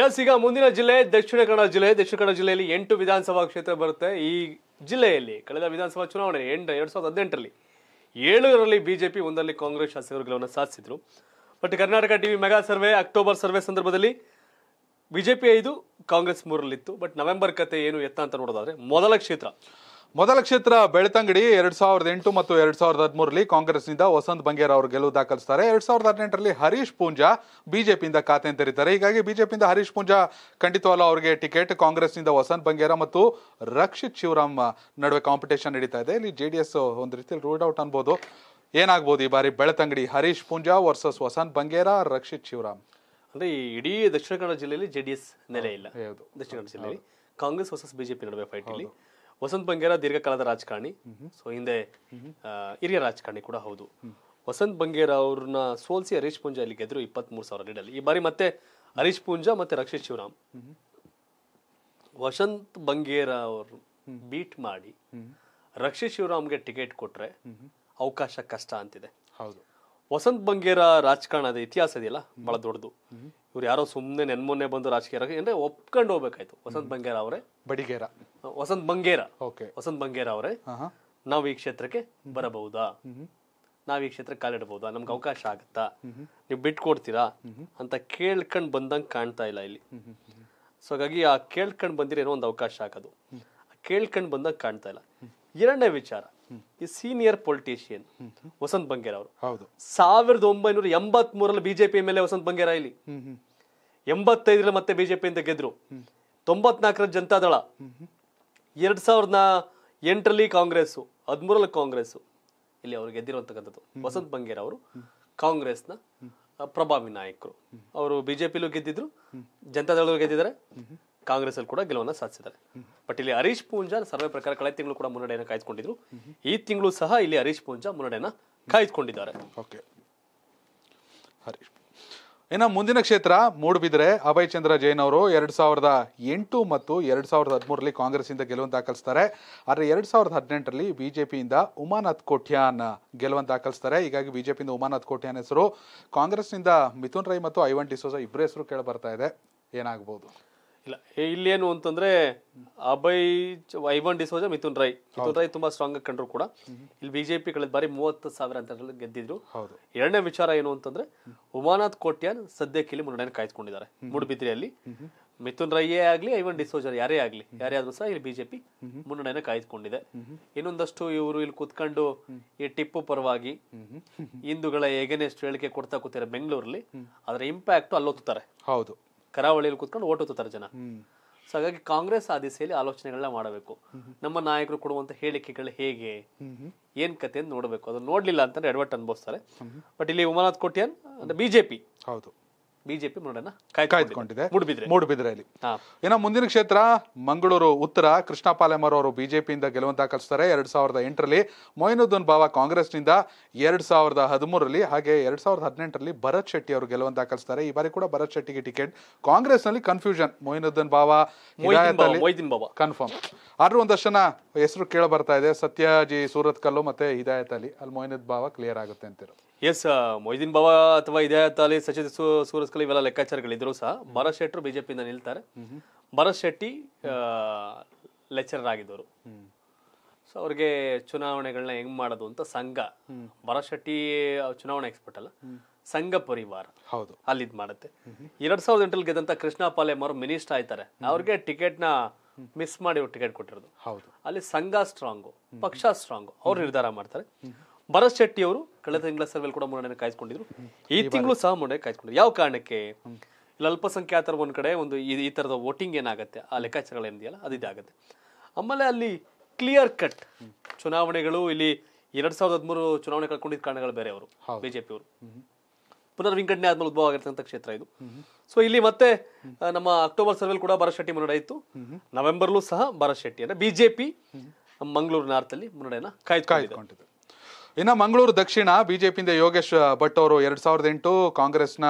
S ಈಗ ಮುಂದಿನ ಜಿಲ್ಲೆ ದಕ್ಷಿಣ ಕನ್ನಡ ಜಿಲ್ಲೆ ದಕ್ಷಿಣ ಕನ್ನಡ ಜಿಲ್ಲೆಯಲ್ಲಿ ಎಂಟು ವಿಧಾನಸಭಾ ಕ್ಷೇತ್ರ ಬರುತ್ತೆ ಈ ಜಿಲ್ಲೆಯಲ್ಲಿ ಕಳೆದ ವಿಧಾನಸಭಾ ಚುನಾವಣೆ ಎಂಟು ಎರಡ್ ಸಾವಿರದ ಹದಿನೆಂಟರಲ್ಲಿ ಏಳರಲ್ಲಿ ಬಿಜೆಪಿ ಒಂದರಲ್ಲಿ ಕಾಂಗ್ರೆಸ್ ಶಾಸಕರು ಗೆಲುವನ್ನು ಸಾಧಿಸಿದ್ರು but Karnataka TV mega survey October survey ಸಂದರ್ಭದಲ್ಲಿ ಬಿಜೆಪಿ ಐದು ಕಾಂಗ್ರೆಸ್ ಮೂರರಲ್ಲಿತ್ತು ಬಟ್ ನವೆಂಬರ್ ಕತೆ ಏನು ಎತ್ತ ಅಂತ ನೋಡೋದಾದ್ರೆ ಮೊದಲ ಕ್ಷೇತ್ರ ಮೊದಲ ಕ್ಷೇತ್ರ ಬೆಳ್ತಂಗಡಿ ಎರಡ್ ಸಾವಿರದ ಎಂಟು ಮತ್ತು ಎರಡ್ ಸಾವಿರದ ಕಾಂಗ್ರೆಸ್ ಕಾಂಗ್ರೆಸ್ನಿಂದ ವಸಂತ್ ಬಂಗೇರ ಅವರು ಗೆಲುವು ದಾಖಲಿಸ್ತಾರೆ ಎರಡ್ ಸಾವಿರದ ಹದಿನೆಂಟರಲ್ಲಿ ಹರೀಶ್ ಪೂಂಜಾ ಬಿಜೆಪಿಯಿಂದ ಖಾತೆ ತೆರೀತಾರೆ ಹೀಗಾಗಿ ಬಿಜೆಪಿಯಿಂದ ಹರೀಶ್ ಪೂಂಜಾ ಖಂಡಿತವಲ್ಲ ಅವರಿಗೆ ಟಿಕೆಟ್ ಕಾಂಗ್ರೆಸ್ನಿಂದ ವಸಂತ್ ಬಂಗೇರ ಮತ್ತು ರಕ್ಷಿತ್ ಶಿವರಾಮ್ ನಡುವೆ ಕಾಂಪಿಟೇಷನ್ ನಡೀತಾ ಇದೆ ಇಲ್ಲಿ ಜೆ ಡಿ ಎಸ್ ಒಂದು ರೀತಿಯಲ್ಲಿ ರೂಲ್ಡ್ ಔಟ್ ಅನ್ಬೋದು ಏನಾಗ್ಬೋದು ಈ ಬಾರಿ ಬೆಳತಂಗಡಿ ಹರೀಶ್ ಪೂಂಜಾ ವರ್ಸಸ್ ವಸಂತ್ ಬಂಗೇರ ರಕ್ಷಿತ್ ಶಿವರಾಮ್ ಅಂದ್ರೆ ಇಡೀ ದಕ್ಷಿಣ ಕನ್ನಡ ಜಿಲ್ಲೆಯಲ್ಲಿ ಜೆ ಡಿ ಎಸ್ ನೆಲೆ ಇಲ್ಲ ದಕ್ಷಿಣ ಕನ್ನಡ ಜಿಲ್ಲೆಯಲ್ಲಿ ಕಾಂಗ್ರೆಸ್ ವರ್ಸಸ್ ಬಿಜೆಪಿ ನಡುವೆ ಫೈಟ್ ಇಲ್ಲಿ ವಸಂತ್ ಬಂಗೇರ ದೀರ್ಘಕಾಲದ ರಾಜಕಾರಣಿ ಸೊ ಹಿಂದೆ ಹಿರಿಯ ರಾಜಕಾರಣಿ ಕೂಡ ಹೌದು ವಸಂತ್ ಬಂಗೇರ ಅವ್ರನ್ನ ಸೋಲ್ಸಿ ಹರೀಶ್ ಪೂಂಜಾ ಇಲ್ಲಿ ಗೆದ್ರು ಇಪ್ಪತ್ತ್ ಮೂರು ಸಾವಿರ ಲೀಡಲ್ಲಿ ಈ ಬಾರಿ ಮತ್ತೆ ಹರೀಶ್ ಪೂಂಜಾ ಮತ್ತೆ ರಕ್ಷಿತ್ ಶಿವರಾಮ್ ವಸಂತ್ ಬಂಗೇರ ಅವರು ಬೀಟ್ ಮಾಡಿ ರಕ್ಷಿತ್ ಶಿವರಾಮ್ಗೆ ಟಿಕೆಟ್ ಕೊಟ್ರೆ ಅವಕಾಶ ಕಷ್ಟ ಅಂತಿದೆ ಹೌದು ವಸಂತ್ ಬಂಗೇರ ರಾಜಕಾರಣದ ಇತಿಹಾಸ ಇದೆಯಲ್ಲ ಬಹಳ ದೊಡ್ಡದು ಇವ್ರು ಯಾರೋ ಸುಮ್ಮನೆ ನೆನ್ಮೊನ್ನೆ ಬಂದು ರಾಜಕೀಯ ಅಂದ್ರೆ ಒಪ್ಕೊಂಡು ಹೋಗ್ಬೇಕಾಯ್ತು ವಸಂತ್ ಬಂಗೇರ ಅವರೇ ಬಡಿಗೇರ ವಸಂತ್ ಬಂಗೇರ ಓಕೆ ವಸಂತ್ ಬಂಗೇರ ಅವರೇ ನಾವು ಈ ಕ್ಷೇತ್ರಕ್ಕೆ ಬರಬಹುದಾ ನಾವ್ ಈ ಕ್ಷೇತ್ರಕ್ಕೆ ಕಾಲಿಡಬಹುದಾ ನಮ್ಗೆ ಅವಕಾಶ ಆಗುತ್ತಾ ನೀವು ಕೊಡ್ತೀರಾ ಅಂತ ಕೇಳ್ಕೊಂಡು ಬಂದಂಗೆ ಕಾಣ್ತಾ ಇಲ್ಲ ಇಲ್ಲಿ ಸೊ ಹಾಗಾಗಿ ಆ ಕೇಳ್ಕೊಂಡು ಬಂದಿರೋ ಏನೋ ಒಂದು ಅವಕಾಶ ಆಗೋದು ಕೇಳ್ಕೊಂಡು ಬಂದಂಗೆ ಕಾಣ್ತಾ ಇಲ್ಲ ಎರಡನೇ ವಿಚಾರ ಈ ಸೀನಿಯರ್ ಪೊಲಿಟಿಷಿಯನ್ ವಸಂತ್ ಬಂಗೇರ ಅವರು ಹೌದು ಸಾವಿರದ ಒಂಬೈನೂರ ಎಂಬತ್ ಮೂರಲ್ಲಿ ಬಿಜೆಪಿ ಮೇಲೆ ವಸಂತ್ ಬಂಗೇರ ಇಲ್ಲಿ ಎಂಬತ್ತೈದರಲ್ಲಿ ಮತ್ತೆ ಬಿಜೆಪಿಯಿಂದ ಗೆದ್ರು ತೊಂಬತ್ನಾಲ್ಕರ ಜನತಾದಳ ಎರಡ್ ಸಾವಿರದ ಎಂಟರಲ್ಲಿ ಕಾಂಗ್ರೆಸ್ಸು ಹದಿಮೂರಲ್ಲಿ ಕಾಂಗ್ರೆಸ್ಸು ಇಲ್ಲಿ ಅವರು ಗೆದ್ದಿರುವಂತಕ್ಕಂಥದ್ದು ವಸಂತ್ ಬಂಗೇರ್ ಅವರು ಕಾಂಗ್ರೆಸ್ನ ಪ್ರಭಾವಿ ನಾಯಕರು ಅವರು ಬಿಜೆಪಿಲೂ ಗೆದ್ದಿದ್ರು ದಳ ಗೆದ್ದಿದ್ದಾರೆ ಕಾಂಗ್ರೆಸ್ ಅಲ್ಲಿ ಕೂಡ ಗೆಲುವನ್ನು ಸಾಧಿಸಿದ್ದಾರೆ ಬಟ್ ಇಲ್ಲಿ ಹರೀಶ್ ಪೂಂಜಾ ಸರ್ವೆ ಪ್ರಕಾರ ಕಳೆದ ತಿಂಗಳು ಕೂಡ ಮುನ್ನಡೆಯನ್ನು ಕಾಯ್ದುಕೊಂಡಿದ್ರು ಈ ತಿಂಗಳು ಸಹ ಇಲ್ಲಿ ಹರೀಶ್ ಪೂಂಜಾ ಮುನ್ನಡೆಯನ್ನ ಕಾಯ್ದುಕೊಂಡಿದ್ದಾರೆ ಇನ್ನು ಮುಂದಿನ ಕ್ಷೇತ್ರ ಮೂಡುಬಿದ್ರೆ ಅಭಯ್ ಚಂದ್ರ ಜೈನ್ ಅವರು ಎರಡು ಸಾವಿರದ ಎಂಟು ಮತ್ತು ಎರಡು ಸಾವಿರದ ಹದಿಮೂರರಲ್ಲಿ ಕಾಂಗ್ರೆಸ್ಸಿಂದ ಗೆಲುವನ್ನು ದಾಖಲಿಸ್ತಾರೆ ಆದರೆ ಎರಡು ಸಾವಿರದ ಹದಿನೆಂಟರಲ್ಲಿ ಪಿಯಿಂದ ಉಮಾನಾಥ್ ಕೋಟ್ಯಾನ್ ಗೆಲುವನ್ನು ದಾಖಲಿಸ್ತಾರೆ ಹೀಗಾಗಿ ಪಿಯಿಂದ ಉಮಾನಾಥ್ ಕೋಟ್ಯಾನ್ ಹೆಸರು ಕಾಂಗ್ರೆಸ್ನಿಂದ ಮಿಥುನ್ ರೈ ಮತ್ತು ಐವನ್ ಡಿಸೋಜಾ ಇಬ್ಬರ ಹೆಸರು ಕೇಳಿ ಬರ್ತಾ ಇದೆ ಏನಾಗಬಹುದು ಇಲ್ಲ ಇಲ್ಲೇನು ಅಂತಂದ್ರೆ ಅಭಯ್ ಐವನ್ ಡಿಸೋಜ ಮಿಥುನ್ ರಾಯ್ ಮಿಥುನ್ ರೈ ತುಂಬಾ ಸ್ಟ್ರಾಂಗ್ ಆಗಿ ಕಂಡ್ರು ಕೂಡ ಇಲ್ಲಿ ಬಿಜೆಪಿ ಕಳೆದ ಬಾರಿ ಮೂವತ್ತು ಸಾವಿರ ಅಂತ ಗೆದ್ದಿದ್ರು ಎರಡನೇ ವಿಚಾರ ಏನು ಅಂತಂದ್ರೆ ಉಮಾನಾಥ್ ಕೋಟ್ಯಾನ್ ಸದ್ಯಕ್ಕೆ ಇಲ್ಲಿ ಮುನ್ನಡೆಯನ್ನು ಕಾಯ್ದುಕೊಂಡಿದ್ದಾರೆ ಮೂಡುಬಿದ್ರಿಯಲ್ಲಿ ಮಿಥುನ್ ರೈಯೇ ಆಗ್ಲಿ ಐವನ್ ಡಿಸೋಜ ಯಾರೇ ಆಗ್ಲಿ ಯಾರೇ ಆದ್ರೂ ಸಹ ಇಲ್ಲಿ ಬಿಜೆಪಿ ಮುನ್ನಡೆಯನ್ನು ಕಾಯ್ದುಕೊಂಡಿದೆ ಇನ್ನೊಂದಷ್ಟು ಇವರು ಇಲ್ಲಿ ಕುತ್ಕೊಂಡು ಈ ಟಿಪ್ಪು ಪರವಾಗಿ ಹಿಂದೂಗಳ ಎಗನೆಸ್ಟ್ ಹೇಳಿಕೆ ಕೊಡ್ತಾ ಕೂತಿರೋ ಬೆಂಗಳೂರಲ್ಲಿ ಅದರ ಇಂಪ್ಯಾಕ್ಟ್ ಅಲ್ಲೋತಾರೆ ಹೌದು ಕರಾವಳಿಯಲ್ಲಿ ಓಟ್ ಹೋಗ್ತಾರೆ ಜನ ಸೊ ಹಾಗಾಗಿ ಕಾಂಗ್ರೆಸ್ ಆ ದಿಸೆಯಲ್ಲಿ ಆಲೋಚನೆಗಳನ್ನ ಮಾಡಬೇಕು ನಮ್ಮ ನಾಯಕರು ಕೊಡುವಂತ ಹೇಳಿಕೆಗಳು ಹೇಗೆ ಏನ್ ಕತೆ ಅಂತ ನೋಡಬೇಕು ಅದನ್ನ ನೋಡ್ಲಿಲ್ಲ ಅಂತಂದ್ರೆ ಎಡವಟ್ ಅನ್ಭವಿಸ್ತಾರೆ ಬಟ್ ಇಲ್ಲಿ ಉಮಾನಾಥ್ ಕೋಟ್ಯಾನ್ ಅಂದ್ರೆ ಬಿಜೆಪಿ ಹೌದು ಬಿಜೆಪಿ ಕಾಯ್ದುಕೊಂಡಿದೆ ಮೂಡುಬಿದ್ರೆಯಲ್ಲಿ ಏನ ಮುಂದಿನ ಕ್ಷೇತ್ರ ಮಂಗಳೂರು ಉತ್ತರ ಕೃಷ್ಣ ಪಾಲೆಮರ್ ಅವರು ಬಿಜೆಪಿಯಿಂದ ಗೆಲುವಂತ ಕಲಿಸ್ತಾರೆ ಎರಡ್ ಸಾವಿರದ ಎಂಟರಲ್ಲಿ ಮೊಯಿನುದ್ದೀನ್ ಕಾಂಗ್ರೆಸ್ ಕಾಂಗ್ರೆಸ್ನಿಂದ ಎರಡ್ ಸಾವಿರದ ಹದಿಮೂರರಲ್ಲಿ ಹಾಗೆ ಎರಡ್ ಸಾವಿರದ ಹದಿನೆಂಟರಲ್ಲಿ ಭರತ್ ಶೆಟ್ಟಿ ಅವರು ಗೆಲುವಂತ ಕಲಿಸ್ತಾರೆ ಈ ಬಾರಿ ಕೂಡ ಭರತ್ ಶೆಟ್ಟಿಗೆ ಟಿಕೆಟ್ ಕಾಂಗ್ರೆಸ್ ನಲ್ಲಿ ಕನ್ಫ್ಯೂಷನ್ ಮೊಯಿನುದ್ದೀನ್ ಬಾಬಾ ಕನ್ಫರ್ಮ್ ಆದ್ರೂ ಒಂದಷ್ಟು ಜನ ಹೆಸರು ಕೇಳ ಬರ್ತಾ ಇದೆ ಸತ್ಯಾಜಿ ಸೂರತ್ ಕಲ್ಲು ಮತ್ತೆ ಹಿದಾಯತ್ ಅಲ್ಲಿ ಅಲ್ಲಿ ಮೊಯಿನುದ್ ಬಾಬಾ ಕ್ಲಿಯರ್ ಆಗುತ್ತೆ ಅಂತಿರೋದು ಎಸ್ ಮೊಯ್ದೀನ್ ಬಾಬಾ ಅಥವಾ ತಾಲಿ ಸಚಿವ ಸೂರಸ್ ಸೂರಸ್ಕಲ್ ಇವೆಲ್ಲ ಲೆಕ್ಕಾಚಾರಗಳಿದ್ರು ಸಹ ಭರತ್ ಶೆಟ್ಟರು ಬಿಜೆಪಿಯಿಂದ ನಿಲ್ತಾರೆ ಭರತ್ ಶೆಟ್ಟಿ ಲೆಕ್ಚರರ್ ಆಗಿದ್ದವರು ಸೊ ಅವ್ರಿಗೆ ಚುನಾವಣೆಗಳನ್ನ ಹೆಂಗ್ ಮಾಡೋದು ಅಂತ ಸಂಘ ಭರತ್ ಶೆಟ್ಟಿ ಚುನಾವಣಾ ಎಕ್ಸ್ಪರ್ಟ್ ಅಲ್ಲ ಸಂಘ ಪರಿವಾರ ಹೌದು ಅಲ್ಲಿ ಇದ್ ಮಾಡುತ್ತೆ ಎರಡ್ ಸಾವಿರದ ಎಂಟಲ್ಲಿ ಗೆದ್ದಂತ ಕೃಷ್ಣ ಪಾಲೆ ಅವರು ಮಿನಿಸ್ಟರ್ ಆಯ್ತಾರೆ ಅವ್ರಿಗೆ ಟಿಕೆಟ್ ನ ಮಿಸ್ ಮಾಡಿ ಟಿಕೆಟ್ ಕೊಟ್ಟಿರೋದು ಹೌದು ಅಲ್ಲಿ ಸಂಘ ಸ್ಟ್ರಾಂಗು ಪಕ್ಷ ಸ್ಟ್ರಾಂಗು ಅವ್ರು ನಿರ್ಧಾರ ಮಾಡ್ತಾರೆ ಭರತ್ ಶೆಟ್ಟಿ ಅವರು ಕಳೆದ ತಿಂಗಳ ಸರ್ವೆಲ್ ಕೂಡ ಮುನ್ನಡೆ ಕಾಯ್ಸ್ಕೊಂಡಿದ್ರು ಈ ತಿಂಗಳು ಸಹ ಮುನ್ನಡೆ ಕಾಯ್ಸ್ಕೊಂಡಿದ್ರು ಯಾವ ಕಾರಣಕ್ಕೆ ಇಲ್ಲಿ ಅಲ್ಪಸಂಖ್ಯಾತರ ಒಂದ್ ಕಡೆ ಒಂದು ಈ ತರದ ವೋಟಿಂಗ್ ಏನಾಗುತ್ತೆ ಆ ಲೆಕ್ಕಾಚಾರಗಳೇನಿದೆಯಲ್ಲ ಅದು ಇದಾಗುತ್ತೆ ಆಮೇಲೆ ಅಲ್ಲಿ ಕ್ಲಿಯರ್ ಕಟ್ ಚುನಾವಣೆಗಳು ಇಲ್ಲಿ ಎರಡ್ ಸಾವಿರದ ಹದಿಮೂರು ಚುನಾವಣೆ ಕಳ್ಕೊಂಡಿದ್ದ ಕಾರಣಗಳು ಬೇರೆ ಅವರು ಬಿಜೆಪಿ ಅವರು ಪುನರ್ ವಿಂಗಡಣೆ ಆದ್ಮೇಲೆ ಉದ್ಭವ ಆಗಿರ್ತಕ್ಕಂಥ ಕ್ಷೇತ್ರ ಇದು ಸೊ ಇಲ್ಲಿ ಮತ್ತೆ ನಮ್ಮ ಅಕ್ಟೋಬರ್ ಸರ್ವೆಲ್ ಕೂಡ ಭರತ್ ಶೆಟ್ಟಿ ಮುನ್ನಡೆ ಇತ್ತು ನವೆಂಬರ್ಲೂ ಸಹ ಭರತ್ ಶೆಟ್ಟಿ ಅಂದ್ರೆ ಬಿಜೆಪಿ ಮಂಗಳೂರು ನಾರ್ತ್ ಅಲ್ಲಿ ಮುನ್ನಡೆಯನ್ನ ಕಾಯ್ದುಕೊಂಡಿದೆ ಇನ್ನು ಮಂಗಳೂರು ದಕ್ಷಿಣ ಬಿಜೆಪಿಯಿಂದ ಯೋಗೇಶ್ ಭಟ್ ಅವರು ಎರಡ್ ಸಾವಿರದ ಎಂಟು ಕಾಂಗ್ರೆಸ್ನ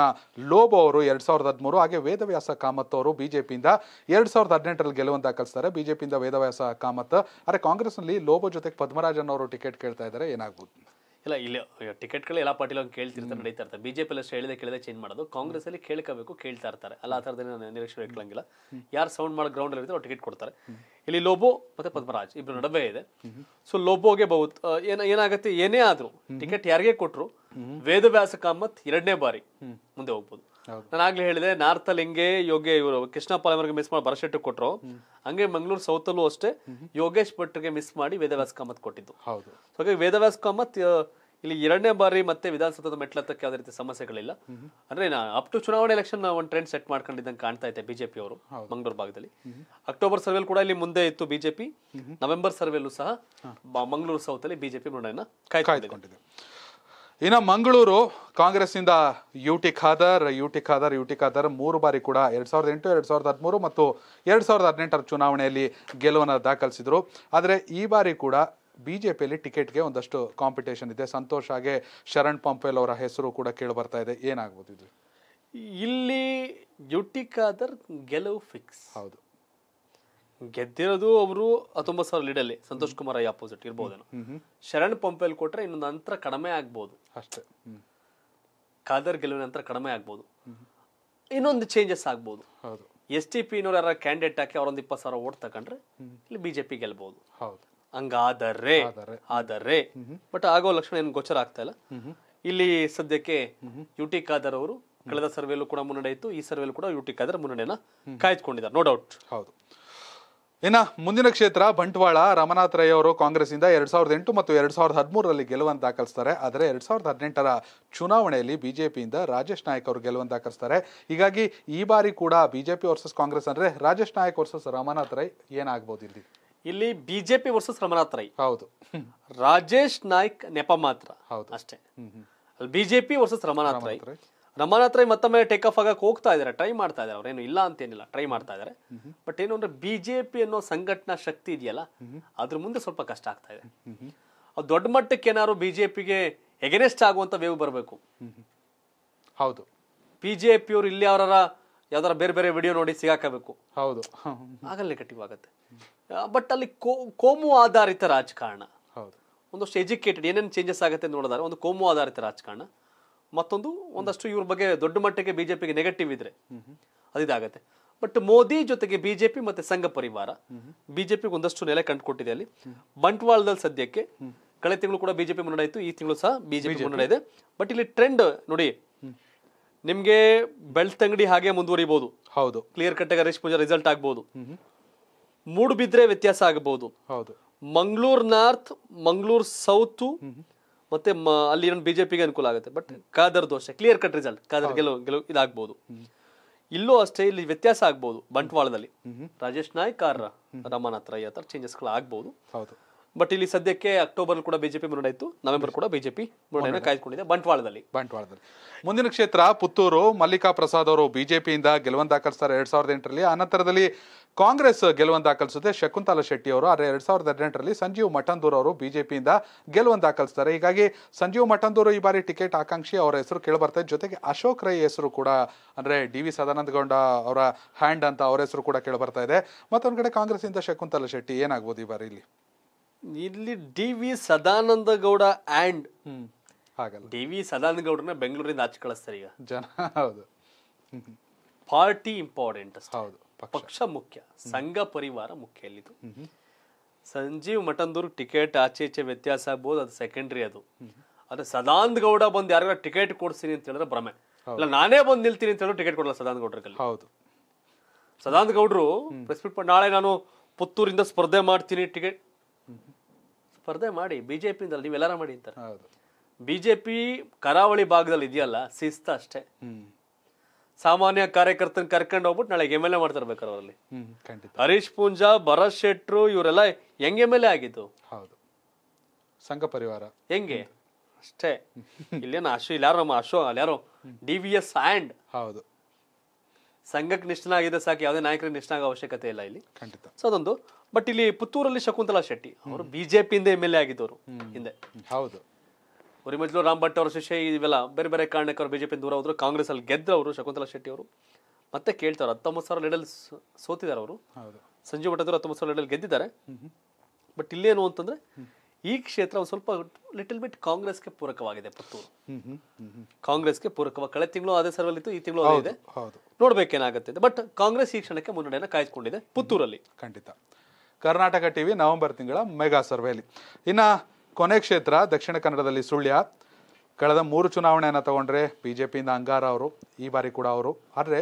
ಲೋಬೋ ಅವರು ಎರಡ್ ಸಾವಿರದ ಹದಿಮೂರು ಹಾಗೆ ವೇದವ್ಯಾಸ ಕಾಮತ್ ಅವರು ಬಿಜೆಪಿಯಿಂದ ಎರಡ್ ಸಾವಿರದ ಹದಿನೆಂಟರಲ್ಲಿ ಗೆಲುವಂತ ದಾಖಲಿಸ್ತಾರೆ ಬಿಜೆಪಿಯಿಂದ ವೇದವ್ಯಾಸ ಕಾಮತ್ ಆದರೆ ಕಾಂಗ್ರೆಸ್ನಲ್ಲಿ ಲೋಬೋ ಜೊತೆಗೆ ಪದ್ಮರಾಜನ್ ಅವರು ಟಿಕೆಟ್ ಕೇಳ್ತಾ ಇದ್ದಾರೆ ಏನಾಗ್ಬೋದು ಇಲ್ಲ ಇಲ್ಲಿ ಟಿಕೆಟ್ಗಳು ಎಲ್ಲ ಪಾಟೀಲ್ ಅವ್ರು ಕೇಳ್ತಿರ್ತಾರೆ ನಡೀತಾ ಇರ್ತಾರೆ ಬಿಜೆಪಿ ಅಷ್ಟು ಹೇಳಿದೆ ಕೇಳಿದೆ ಚೇಂಜ್ ಮಾಡೋದು ಕಾಂಗ್ರೆಸ್ ಅಲ್ಲಿ ಕೇಳ್ಕೋಬೇಕು ಕೇಳ್ತಾ ಇರ್ತಾರೆ ಅಲ್ಲ ಆ ಥರದಲ್ಲಿ ನಿರೀಕ್ಷೆ ಇಟ್ಕೊಳ್ಳಂಗಿಲ್ಲ ಯಾರು ಸೌಂಡ್ ಮಾಡೋ ಗ್ರೌಂಡ್ ಇರ್ತಾರೆ ಅವ್ರು ಟಿಕೆಟ್ ಕೊಡ್ತಾರೆ ಇಲ್ಲಿ ಲೋಬೋ ಮತ್ತೆ ಪದ್ಮರಾಜ್ ಇಬ್ರು ನಡುವೆ ಇದೆ ಸೊ ಲೋಬೋಗೆ ಬಹುತ್ ಏನ ಏನೇ ಆದ್ರೂ ಟಿಕೆಟ್ ಯಾರಿಗೆ ಕೊಟ್ರು ವೇದವ್ಯಾಸ ಕಾಮತ್ ಎರಡನೇ ಬಾರಿ ಮುಂದೆ ಹೋಗ್ಬೋದು ನಾನು ಆಗ್ಲೇ ಹೇಳಿದೆ ನಾರ್ತ್ ಅಲ್ಲಿ ಯೋಗ್ಯ ಇವರು ಕೃಷ್ಣ ಪಾಲಮರ್ಗೆ ಮಿಸ್ ಮಾಡಿ ಬರಶೆಟ್ಟು ಕೊಟ್ರು ಹಂಗೆ ಮಂಗಳೂರು ಸೌತ್ ಅಲ್ಲೂ ಅಷ್ಟೇ ಯೋಗೇಶ್ ಭಟ್ಗೆ ಮಿಸ್ ಮಾಡಿ ವೇದವ್ಯಾಸ ಕಾಮತ್ ಕೊಟ್ಟಿದ್ದು ಹಾಗಾಗಿ ವೇದವ್ಯಾಸ ಕಾಮತ್ ಇಲ್ಲಿ ಎರಡನೇ ಬಾರಿ ಮತ್ತೆ ವಿಧಾನಸೌಧದ ಮೆಟ್ಲತ್ತಕ್ಕೆ ಯಾವುದೇ ರೀತಿ ಸಮಸ್ಯೆಗಳಿಲ್ಲ ಅಂದ್ರೆ ಅಪ್ ಟು ಚುನಾವಣೆ ಎಲೆಕ್ಷನ್ ಒಂದು ಟ್ರೆಂಡ್ ಸೆಟ್ ಮಾಡ್ಕೊಂಡಿದ್ದಂಗೆ ಕಾಣ್ತಾ ಇದೆ ಬಿಜೆಪಿ ಅವರು ಮಂಗಳೂರು ಭಾಗದಲ್ಲಿ ಅಕ್ಟೋಬರ್ ಸರ್ವೆಲ್ ಕೂಡ ಇಲ್ಲಿ ಮುಂದೆ ಇತ್ತು ಬಿಜೆಪಿ ನವೆಂಬರ್ ಸರ್ವೆಲ್ಲೂ ಸಹ ಮಂಗಳೂರು ಸೌತ್ ಅಲ್ಲಿ ಬಿಜೆಪಿ ಮುನ್ನಡೆಯನ್ನ ಕಾಯ್ದುಕೊಂಡಿದೆ ಇನ್ನು ಮಂಗಳೂರು ಕಾಂಗ್ರೆಸ್ನಿಂದ U T Khader U T Khader U T Khader ಮೂರು ಬಾರಿ ಕೂಡ ಎರಡ್ ಸಾವಿರದ ಎಂಟು ಎರಡ್ ಸಾವಿರದ ಹದಿಮೂರು ಮತ್ತು ಎರಡ್ ಸಾವಿರದ ಹದಿನೆಂಟರ ಚುನಾವಣೆಯಲ್ಲಿ ಗೆಲುವನ್ನು ದಾಖಲಿಸಿದರು ಆದರೆ ಈ ಬಾರಿ ಕೂಡ ಬಿ ಜೆ ಪಿಯಲ್ಲಿ ಟಿಕೆಟ್ಗೆ ಒಂದಷ್ಟು ಕಾಂಪಿಟೇಷನ್ ಇದೆ ಸಂತೋಷ್ ಹಾಗೆ ಶರಣ್ ಪಂಪೇಲ್ ಅವರ ಹೆಸರು ಕೂಡ ಕೇಳಿ ಬರ್ತಾ ಇದೆ ಏನಾಗ್ಬೋದು ಇದು ಇಲ್ಲಿ ಯುಟಿಕಾದರ್ ಗೆಲುವು ಫಿಕ್ಸ್ ಹೌದು ಗೆದ್ದಿರೋದು ಅವರು ಹತ್ತೊಂಬತ್ತು ಸಾವಿರ ಲೀಡಲ್ಲಿ ಸಂತೋಷ್ ಕುಮಾರ್ ಐ ಅಪೋಸಿಟ್ ಇರ್ಬೋದೇನೋ ಶರಣ್ ಪಂಪೇಲ್ ಕೊಟ್ರೆ ಇನ್ನೊಂದು ನಂತರ ಕಡಿಮೆ ಆಗ್ಬೋದು ಅಷ್ಟೇ ಖಾದರ್ ಗೆಲುವಿನ ನಂತರ ಕಡಿಮೆ ಆಗ್ಬೋದು ಇನ್ನೊಂದು ಚೇಂಜಸ್ ಆಗ್ಬೋದು ಎಸ್ ಟಿ ಪಿ ಯಾರು ಕ್ಯಾಂಡಿಡೇಟ್ ಹಾಕಿ ಅವರೊಂದು ಇಪ್ಪತ್ತು ಸಾವಿರ ಓಟ್ ತಗೊಂಡ್ರೆ ಇಲ್ಲಿ ಬಿಜೆಪಿ ಗೆಲ್ಬಹುದು ಹೌದು ಹಂಗಾದರೆ ಆದರೆ ಬಟ್ ಆಗೋ ಲಕ್ಷಣ ಏನು ಗೋಚರ ಆಗ್ತಾ ಇಲ್ಲ ಇಲ್ಲಿ ಸದ್ಯಕ್ಕೆ ಯುಟಿ ಖಾದರ್ ಅವರು ಕಳೆದ ಸರ್ವೆಲ್ಲೂ ಕೂಡ ಮುನ್ನಡೆ ಇತ್ತು ಈ ಸರ್ವೆಲ್ಲೂ ಕೂಡ ಯುಟಿ ಖಾದರ್ ಮುನ್ನಡೆಯನ್ನ ಕಾಯ್ದುಕೊಂಡಿದ್ದಾರೆ ನೋ ಡೌಟ್ ಹೌದು ಇನ್ನ ಮುಂದಿನ ಕ್ಷೇತ್ರ ಬಂಟ್ವಾಳ ರಮನಾಥ್ ರೈ ಅವರು ಇಂದ ಎರಡ್ ಸಾವಿರದ ಎಂಟು ಮತ್ತು ಎರಡ್ ಸಾವಿರದ ಹದಿಮೂರರಲ್ಲಿ ಗೆಲುವನ್ನು ದಾಖಲಿಸ್ತಾರೆ ಆದರೆ ಎರಡ್ ಸಾವಿರದ ಹದಿನೆಂಟರ ಚುನಾವಣೆಯಲ್ಲಿ ಬಿಜೆಪಿಯಿಂದ ರಾಜೇಶ್ ನಾಯಕ್ ಅವರು ಗೆಲುವನ್ನು ದಾಖಲಿಸ್ತಾರೆ ಹೀಗಾಗಿ ಈ ಬಾರಿ ಕೂಡ ಬಿಜೆಪಿ ವರ್ಸಸ್ ಕಾಂಗ್ರೆಸ್ ಅಂದ್ರೆ ರಾಜೇಶ್ ನಾಯಕ್ ವರ್ಸಸ್ ರಮನಾಥ್ ರೈ ಏನಾಗ್ಬೋದು ಇಲ್ಲಿ ಇಲ್ಲಿ ಬಿಜೆಪಿ ವರ್ಸಸ್ ರಮನಾಥ್ ಹೌದು ರಾಜೇಶ್ ನಾಯ್ಕ್ ನೆಪ ಮಾತ್ರ ಹೌದು ಅಷ್ಟೇ ಬಿಜೆಪಿ ವರ್ಸಸ್ ರಮನಾಥ್ ರೈ ರಮನಾಥ್ ರೈ ಮತ್ತೊಮ್ಮೆ ಟೇಕ್ ಆಫ್ ಆಗಕ್ಕೆ ಹೋಗ್ತಾ ಇದ್ದಾರೆ ಟ್ರೈ ಮಾಡ್ತಾ ಇದ್ದಾರೆ ಅವ್ರೇನು ಇಲ್ಲ ಅಂತೇನಿಲ್ಲ ಟ್ರೈ ಮಾಡ್ತಾ ಇದ್ದಾರೆ ಬಟ್ ಏನು ಅಂದ್ರೆ ಬಿಜೆಪಿ ಅನ್ನೋ ಸಂಘಟನಾ ಶಕ್ತಿ ಇದೆಯಲ್ಲ ಅದ್ರ ಮುಂದೆ ಸ್ವಲ್ಪ ಕಷ್ಟ ಆಗ್ತಾ ಇದೆ ದೊಡ್ಡ ಮಟ್ಟಕ್ಕೆ ಏನಾದ್ರು ಬಿಜೆಪಿಗೆ ಎಗನೆಸ್ಟ್ ಆಗುವಂತ ವೇವ್ ಬರಬೇಕು ಹೌದು ಬಿಜೆಪಿಯವರು ಇಲ್ಲಿ ಅವರ ಯಾವ್ದಾರ ಬೇರೆ ಬೇರೆ ವಿಡಿಯೋ ನೋಡಿ ಸಿಗಾಕಬೇಕು ಹೌದು ಆಗಲ್ಲೇ ಕಟ್ಟಿವಾಗತ್ತೆ ಬಟ್ ಅಲ್ಲಿ ಕೋಮು ಆಧಾರಿತ ರಾಜಕಾರಣ ಹೌದು ಒಂದಷ್ಟು ಎಜುಕೇಟೆಡ್ ಏನೇನು ಚೇಂಜಸ್ ಆಗುತ್ತೆ ನೋಡಿದ್ರೆ ಒಂದು ಕೋಮು ಆಧಾರಿತ ರಾಜಕಾರಣ ಮತ್ತೊಂದು ಒಂದಷ್ಟು ಇವ್ರ ಬಗ್ಗೆ ದೊಡ್ಡ ಮಟ್ಟಕ್ಕೆ ಬಿಜೆಪಿಗೆ ನೆಗೆಟಿವ್ ಇದ್ರೆ ಅದಿದಾಗತ್ತೆ ಬಟ್ ಮೋದಿ ಜೊತೆಗೆ ಬಿಜೆಪಿ ಮತ್ತೆ ಸಂಘ ಪರಿವಾರ ಬಿಜೆಪಿ ಒಂದಷ್ಟು ನೆಲೆ ಕಂಡುಕೊಟ್ಟಿದೆ ಅಲ್ಲಿ ಬಂಟ್ವಾಳದಲ್ಲಿ ಸದ್ಯಕ್ಕೆ ಕಳೆದ ತಿಂಗಳು ಕೂಡ ಬಿಜೆಪಿ ಮುನ್ನಡೆ ಈ ತಿಂಗಳು ಸಹ ಬಿಜೆಪಿ ಮುನ್ನಡೆ ಇದೆ ಬಟ್ ಇಲ್ಲಿ ಟ್ರೆಂಡ್ ನೋಡಿ ನಿಮ್ಗೆ ಬೆಳ್ತಂಗಡಿ ಹಾಗೆ ಮುಂದುವರಿಬಹುದು ಹೌದು clear cut Harish Poonja result ಆಗ್ಬಹುದು ಮೂಡುಬಿದ್ರೆ ವ್ಯತ್ಯಾಸ ಆಗಬಹುದು ಹೌದು ಮಂಗ್ಳೂರ್ ನಾರ್ತ್ ಮಂಗ್ಳೂರ್ ಸೌತ್ ಮತ್ತೆ ಅಲ್ಲಿ ಏನೋ ಬಿಜೆಪಿಗೆ ಅನುಕೂಲ ಆಗುತ್ತೆ ಬಟ್ ಕಾದರ್ ದೋಷ ಕ್ಲಿಯರ್ ಕಟ್ ರಿಸಲ್ಟ್ ಕಾದರ್ ಗೆಲುವು ಗೆಲುವು ಇದಾಗಬಹುದು ಇಲ್ಲೂ ಅಷ್ಟೇ ಇಲ್ಲಿ ವ್ಯತ್ಯಾಸ ಆಗ್ಬಹುದು ಬಂಟ್ವಾಳದಲ್ಲಿ ರಾಜೇಶ್ ನಾಯ್ಕ್ ಆರ್ ರಮನಾಥ್ ರೈ ಆತರ ಚೇಂಜಸ್ ಗಳು ಆಗ್ಬಹುದು ಹೌದು ಬಟ್ ಇಲ್ಲಿ ಸದ್ಯಕ್ಕೆ ಅಕ್ಟೋಬರ್ ಕೂಡ ಬಿಜೆಪಿ ಇತ್ತು ನವೆಂಬರ್ ಕೂಡ ಬಿಜೆಪಿ ಮುನ್ನಡೆಯನ್ನು ಕಾಯ್ದುಕೊಂಡಿದೆ ಬಂಟ್ವಾಳದಲ್ಲಿ ಬಂಟ್ವಾಳದಲ್ಲಿ ಮುಂದಿನ ಕ್ಷೇತ್ರ ಪುತ್ತೂರು ಮಲ್ಲಿಕಾ ಪ್ರಸಾದ್ ಅವರು ಬಿಜೆಪಿಯಿಂದ ಗೆಲುವನ್ನು ದಾಖಲಿಸ್ತಾರೆ ಎರಡ್ ಸಾವಿರದ ಎಂಟರಲ್ಲಿ ಅನಂತರದಲ್ಲಿ ಕಾಂಗ್ರೆಸ್ ಗೆಲುವನ್ನು ದಾಖಲಿಸುತ್ತೆ ಶಕುಂತಲಾ ಶೆಟ್ಟಿ ಅವರು ಆದರೆ ಎರಡ್ ಸಾವಿರದ ಹದಿನೆಂಟರಲ್ಲಿ ಸಂಜೀವ್ ಮಠಂದೂರ್ ಅವರು ಬಿಜೆಪಿಯಿಂದ ಗೆಲುವನ್ನು ದಾಖಲಿಸ್ತಾರೆ ಹೀಗಾಗಿ ಸಂಜೀವ್ ಮಠಂದೂರು ಈ ಬಾರಿ ಟಿಕೆಟ್ ಆಕಾಂಕ್ಷಿ ಅವರ ಹೆಸರು ಕೇಳಬರ್ತಾ ಜೊತೆಗೆ ಅಶೋಕ್ ರೈ ಹೆಸರು ಕೂಡ ಅಂದರೆ ಡಿ ವಿ ಸದಾನಂದ ಗೌಡ ಅವರ ಹ್ಯಾಂಡ್ ಅಂತ ಅವರ ಹೆಸರು ಕೂಡ ಕೇಳಬರ್ತಾ ಇದೆ ಮತ್ತೊಂದು ಕಡೆ ಇಂದ ಶಕುಂತಲಾ ಶೆಟ್ಟಿ ಏನಾಗ್ಬೋದು ಈ ಬಾರಿ ಇಲ್ಲಿ ಇಲ್ಲಿ D V Sadananda Gowda and ಹಾಗಲ್ಲ ಡಿ ವಿ ಸದಾನಂದ ಗೌಡ್ರನ್ನ ಬೆಂಗಳೂರಿಂದ ಆಚೆ ಕಳಿಸ್ತಾರೆ ಈಗ ಜನ ಹೌದು ಪಾರ್ಟಿ ಇಂಪಾರ್ಟೆಂಟ್ ಹೌದು ಪಕ್ಷ ಮುಖ್ಯ ಸಂಘ ಪರಿವಾರ ಮುಖ್ಯ ಇಲ್ಲಿದು ಸಂಜೀವ್ ಮಠಂದೂರ್ ಟಿಕೆಟ್ ಆಚೆ ಈಚೆ ವ್ಯತ್ಯಾಸ ಆಗ್ಬೋದು ಅದು ಸೆಕೆಂಡ್ರಿ ಅದು ಆದ್ರೆ ಸದಾನಂದ ಗೌಡ ಬಂದು ಯಾರಿಗಾರ ಟಿಕೆಟ್ ಕೊಡ್ತೀನಿ ಅಂತ ಹೇಳಿದ್ರೆ ಭ್ರಮೆ ಇಲ್ಲ ನಾನೇ ಬಂದು ನಿಲ್ತೀನಿ ಅಂತ ಹೇಳಿದ್ರೆ ಟಿಕೆಟ್ ಕೊಡಲ್ಲ ಸದಾನಂದ ಗೌಡ್ರಲ್ಲಿ ಹೌದು ಸದಾನಂದ ಗೌಡ್ರು ಪ್ರೆಸ್ ನಾಳೆ ನಾನು ಪುತ್ತೂರಿಂದ ಸ್ಪರ್ಧೆ ಮಾಡ್ತೀನಿ ಟಿಕೆಟ್ ಸ್ಪರ್ಧೆ ಮಾಡಿ ಬಿಜೆಪಿ ನೀವೆಲ್ಲಾರ ಮಾಡಿ ಅಂತಾರೆ ಬಿಜೆಪಿ ಕರಾವಳಿ ಭಾಗದಲ್ಲಿ ಇದೆಯಲ್ಲ ಶಿಸ್ತ ಅಷ್ಟೇ ಸಾಮಾನ್ಯ ಕಾರ್ಯಕರ್ತನ ಕರ್ಕೊಂಡು ಹೋಗ್ಬಿಟ್ಟು ನಾಳೆ ಎಮ್ ಎಲ್ ಎ ಮಾಡ್ತಿರ್ಬೇಕಾರೆ ಅವರಲ್ಲಿ ಹರೀಶ್ ಪೂಂಜಾ ಭರತ್ ಶೆಟ್ರು ಇವರೆಲ್ಲ ಹೆಂಗ್ ಎಮ್ ಎಲ್ ಎ ಆಗಿದ್ದು ಹೌದು ಸಂಘ ಪರಿವಾರ ಹೆಂಗೆ ಅಷ್ಟೇ ಇಲ್ಲೇನು ಅಶು ಇಲ್ಲಾರೋ ನಮ್ಮ ಅಶೋ ಯಾರು ಡಿ ವಿ ಎಸ್ ಆ್ಯಂಡ್ ಹೌದು ಸಂಘಕ್ಕೆ ನಿಷ್ಠನಾಗಿದೆ ಸಾಕು ಯಾವುದೇ ನಾಯಕರಿಗೆ ಆಗೋ ಅವಶ್ಯಕತೆ ಇಲ್ಲ ಇಲ್ಲಿ ಖಂಡಿತ ಸೊ ಅದೊಂದು ಬಟ್ ಇಲ್ಲಿ ಪುತ್ತೂರಲ್ಲಿ ಶಕುಂತಲಾ ಶೆಟ್ಟಿ ಅವರು ಬಿಜೆಪಿಯಿಂದ ಎಮ್ ಎಲ್ ಎ ಆಗಿದ್ದವರು ಹಿಂದೆ ಹೌದು ಅವ್ರ ರಾಮ್ ಭಟ್ ಅವರ ಶಿಷ್ಯ ಇವೆಲ್ಲ ಬೇರೆ ಬೇರೆ ಕಾರಣಕ್ಕೆ ಅವರು ಬಿಜೆಪಿ ದೂರ ಹೋದ್ರು ಕಾಂಗ್ರೆಸ್ ಅಲ್ಲಿ ಅವರು ಶಕುಂತಲಾ ಶೆಟ್ಟಿ ಅವರು ಮತ್ತೆ ಕೇಳ್ತಾರೆ ಹತ್ತೊಂಬತ್ತು ಸಾವಿರ ಲೀಡಲ್ಲಿ ಸೋತಿದ್ದಾರೆ ಅವರು ಸಂಜೀವ್ ಅಂದ್ರೆ ಹತ್ತೊಂಬತ್ತು ಸಾವಿರ ಲೀಡಲ್ ಗೆದ್ದಿದ್ದಾರೆ ಬಟ್ ಇಲ್ಲೇನು ಅಂತಂದ್ರೆ ಈ ಕ್ಷೇತ್ರ ಸ್ವಲ್ಪ ಲಿಟಲ್ ಬಿಟ್ ಕಾಂಗ್ರೆಸ್ಗೆ ಪೂರಕವಾಗಿದೆ ಪುತ್ತೂರು ಕಾಂಗ್ರೆಸ್ಗೆ ಪೂರಕವಾಗಿ ಕಳೆದ ತಿಂಗಳು ಅದೇ ಸರ್ವಲ್ಲಿ ಈ ತಿಂಗಳು ಇದೆ ನೋಡ್ಬೇಕೇನಾಗುತ್ತೆ ಬಟ್ ಕಾಂಗ್ರೆಸ್ ಈ ಕ್ಷಣಕ್ಕೆ ಮುನ್ನಡೆಯನ್ನು ಕಾಯ್ದುಕೊಂಡಿದೆ ಪುತ್ತೂರಲ್ಲಿ ಖಂಡಿತ ಕರ್ನಾಟಕ ಟಿವಿ ನವೆಂಬರ್ ತಿಂಗಳ ಮೆಗಾ ಸರ್ವೆಯಲ್ಲಿ ಇನ್ನ ಕೊನೆ ಕ್ಷೇತ್ರ ದಕ್ಷಿಣ ಕನ್ನಡದಲ್ಲಿ ಸುಳ್ಯ ಕಳೆದ ಮೂರು ಚುನಾವಣೆಯನ್ನು ತಗೊಂಡ್ರೆ ಬಿ ಜೆ ಪಿಯಿಂದ ಅಂಗಾರ ಅವರು ಈ ಬಾರಿ ಕೂಡ ಅವರು ಆದರೆ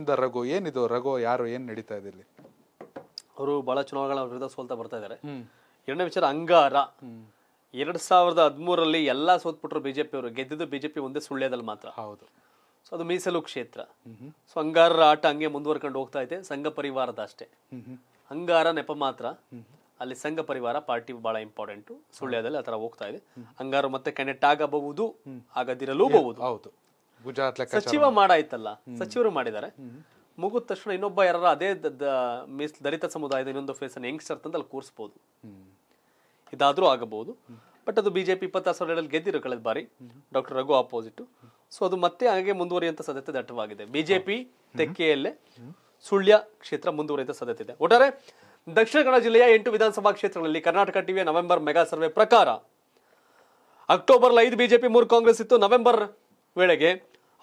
ಇಂದ ರಘು ಏನಿದು ರಘು ಯಾರು ಏನು ನಡೀತಾ ಇದೆ ಇಲ್ಲಿ ಅವರು ಬಹಳ ಚುನಾವಣೆಗಳ ವಿರುದ್ಧ ಸೋಲ್ತಾ ಬರ್ತಾ ಇದ್ದಾರೆ ಎರಡನೇ ವಿಚಾರ ಅಂಗಾರ ಎರಡ್ ಸಾವಿರದ ಹದಿಮೂರಲ್ಲಿ ಎಲ್ಲಾ ಸೋತ್ಬಿಟ್ರು ಬಿಜೆಪಿಯವರು ಗೆದ್ದಿದ್ದು ಬಿಜೆಪಿ ಒಂದೇ ಸುಳ್ಳ್ಯದಲ್ಲಿ ಮಾತ್ರ ಹೌದು ಸೊ ಅದು ಮೀಸಲು ಕ್ಷೇತ್ರ ಸೊ ಅಂಗಾರರ ಆಟ ಹಂಗೆ ಮುಂದುವರ್ಕೊಂಡು ಹೋಗ್ತಾ ಇದೆ ಸಂಘ ಪರಿವಾರದ ಅಷ್ಟೇ ಅಂಗಾರ ನೆಪ ಮಾತ್ರ ಅಲ್ಲಿ ಸಂಘ ಪರಿವಾರ ಪಾರ್ಟಿ ಬಹಳ ಇಂಪಾರ್ಟೆಂಟ್ ಸುಳ್ಳ್ಯದಲ್ಲಿ ಆತರ ಹೋಗ್ತಾ ಇದೆ ಅಂಗಾರ ಮತ್ತೆ ಕನೆಕ್ಟ್ ಆಗಬಹುದು ಆಗದಿರಲೂಬಹುದು ಹೌದು ಸಚಿವ ಮಾಡಾಯ್ತಲ್ಲ ಸಚಿವರು ಮಾಡಿದ್ದಾರೆ ಮುಗಿದ ತಕ್ಷಣ ಇನ್ನೊಬ್ಬ ಯಾರು ಅದೇ ಮೀಸ್ ದಲಿತ ಸಮುದಾಯದ ಇನ್ನೊಂದು ಫೇಸ್ ಅನ್ನು ಯಂಗ್ಸ್ಟರ್ ಅಂತ ಅಲ್ಲಿ ಕೂರಿಸಬಹುದು ಇದಾದರೂ ಆಗಬಹುದು ಬಟ್ ಅದು ಬಿಜೆಪಿ ಇಪ್ಪತ್ತಾರು ಸಾವಿರಗಳಲ್ಲಿ ಗೆದ್ದಿರೋ ಕಳೆದ ಬಾರಿ ಡಾಕ್ಟರ್ ರಘು ಆಪೋಸಿಟ್ ಸೊ ಅದು ಮತ್ತೆ ಹಾಗೆ ಮುಂದುವರಿಯುವಂಥ ಸಾಧ್ಯತೆ ದಟ್ಟವಾಗಿದೆ ಬಿಜೆಪಿ ತೆಕ್ಕೆಯಲ್ಲೇ ಸುಳ್ಯ ಕ್ಷೇತ್ರ ಮುಂದುವರಿಯುವಂಥ ಸದ್ಯತೆ ಇದೆ ಒಟ್ಟಾರೆ ದಕ್ಷಿಣ ಕನ್ನಡ ಜಿಲ್ಲೆಯ ಎಂಟು ವಿಧಾನಸಭಾ ಕ್ಷೇತ್ರಗಳಲ್ಲಿ ಕರ್ನಾಟಕ ಟಿವಿಯ ನವೆಂಬರ್ ಮೆಗಾ ಸರ್ವೆ ಪ್ರಕಾರ ಅಕ್ಟೋಬರ್ ಐದು ಬಿಜೆಪಿ ಮೂರು ಕಾಂಗ್ರೆಸ್ ಇತ್ತು ನವೆಂಬರ್ ವೇಳೆಗೆ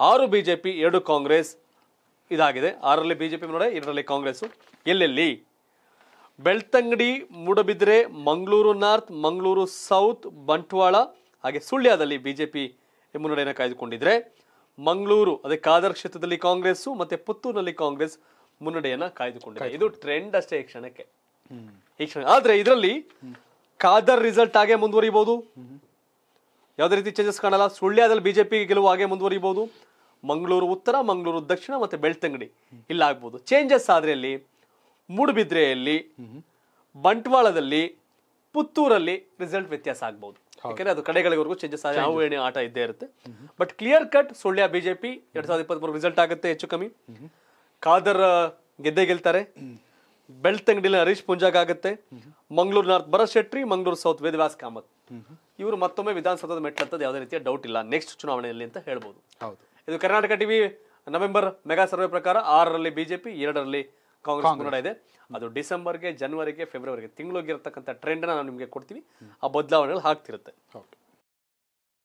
ಆರು ಬಿಜೆಪಿ ಎರಡು ಕಾಂಗ್ರೆಸ್ ಇದಾಗಿದೆ ಆರರಲ್ಲಿ ಬಿಜೆಪಿ ನೋಡಿ ಎರಡರಲ್ಲಿ ಕಾಂಗ್ರೆಸ್ ಎಲ್ಲೆಲ್ಲಿ ಬೆಳ್ತಂಗಡಿ ಮೂಡಬಿದ್ರೆ ಮಂಗಳೂರು ನಾರ್ತ್ ಮಂಗಳೂರು ಸೌತ್ ಬಂಟ್ವಾಳ ಹಾಗೆ ಸುಳ್ಯದಲ್ಲಿ ಬಿಜೆಪಿ ಮುನ್ನಡೆಯನ್ನು ಕಾಯ್ದುಕೊಂಡಿದ್ರೆ ಮಂಗಳೂರು ಅದೇ ಕಾದರ್ ಕ್ಷೇತ್ರದಲ್ಲಿ ಕಾಂಗ್ರೆಸ್ ಮತ್ತೆ ಪುತ್ತೂರಿನಲ್ಲಿ ಕಾಂಗ್ರೆಸ್ ಮುನ್ನಡೆಯನ್ನ ಕಾಯ್ದುಕೊಂಡಿದೆ ಇದು ಟ್ರೆಂಡ್ ಅಷ್ಟೇ ಈ ಕ್ಷಣಕ್ಕೆ ಈ ಕ್ಷಣ ಆದ್ರೆ ಇದರಲ್ಲಿ ಕಾದರ್ ರಿಸಲ್ಟ್ ಹಾಗೆ ಮುಂದುವರಿಬಹುದು ಯಾವುದೇ ರೀತಿ ಚೇಂಜಸ್ ಕಾಣಲ್ಲ ಸುಳ್ಯದಲ್ಲಿ ಬಿಜೆಪಿ ಗೆಲುವು ಹಾಗೆ ಮುಂದುವರಿಬಹುದು ಮಂಗಳೂರು ಉತ್ತರ ಮಂಗಳೂರು ದಕ್ಷಿಣ ಮತ್ತೆ ಬೆಳ್ತಂಗಡಿ ಇಲ್ಲ ಆಗ್ಬೋದು ಚೇಂಜಸ್ ಆದ್ರೆ ಅಲ್ಲಿ ಮೂಡುಬಿದ್ರೆಯಲ್ಲಿ ಬಂಟ್ವಾಳದಲ್ಲಿ ಪುತ್ತೂರಲ್ಲಿ ರಿಸಲ್ಟ್ ವ್ಯತ್ಯಾಸ ಆಗ್ಬಹುದು ಯಾಕಂದ್ರೆ ಅದು ಕಡೆಗಳಿಗೂ ಚೇಂಜಸ್ ಯಾವ ಏನೇ ಆಟ ಇದ್ದೇ ಇರುತ್ತೆ but clear cut Sullia BJP ಎರಡ್ ಸಾವಿರದ ಇಪ್ಪತ್ಮೂರು ರಿಸಲ್ಟ್ ಆಗುತ್ತೆ ಹೆಚ್ಚು ಕಮ್ಮಿ ಖಾದರ್ ಗೆದ್ದೆ ಗೆಲ್ತಾರೆ ಬೆಳ್ತಂಗಡಿಲಿ ಹರೀಶ್ ಪುಂಜಾಗ್ ಆಗುತ್ತೆ ಮಂಗಳೂರು ನಾರ್ತ್ ಭರತ್ ಶೆಟ್ಟಿ ಮಂಗಳೂರು ಸೌತ್ ವೇದವ್ಯಾಸ್ ಕಾಮತ್ ಇವರು ಮತ್ತೊಮ್ಮೆ ವಿಧಾನಸೌಧದ ಮೆಟ್ಲಂತದ್ದು ಯಾವುದೇ ರೀತಿಯ ಡೌಟ್ ಇಲ್ಲ ನೆಕ್ಸ್ಟ್ ಚುನಾವಣೆಯಲ್ಲಿ ಅಂತ ಹೇಳ್ಬೋದು ಇದು Karnataka TV November mega survey ಪ್ರಕಾರ ಆರರಲ್ಲಿ ಬಿಜೆಪಿ ಎರಡರಲ್ಲಿ ಕಾಂಗ್ರೆಸ್ ಮುನ್ನಡೆ ಇದೆ ಅದು ಡಿಸೆಂಬರ್ಗೆ ಜನವರಿಗೆ ಫೆಬ್ರವರಿಗೆ ತಿಂಗಳಿಗೆ ಇರತಕ್ಕಂಥ ಟ್ರೆಂಡ್ನ ನಾವು ನಿಮಗೆ ಕೊಡ್ತೀವಿ ಆ ಬದಲಾವಣೆಗಳು ಆಗ್ತಿರುತ್ತೆ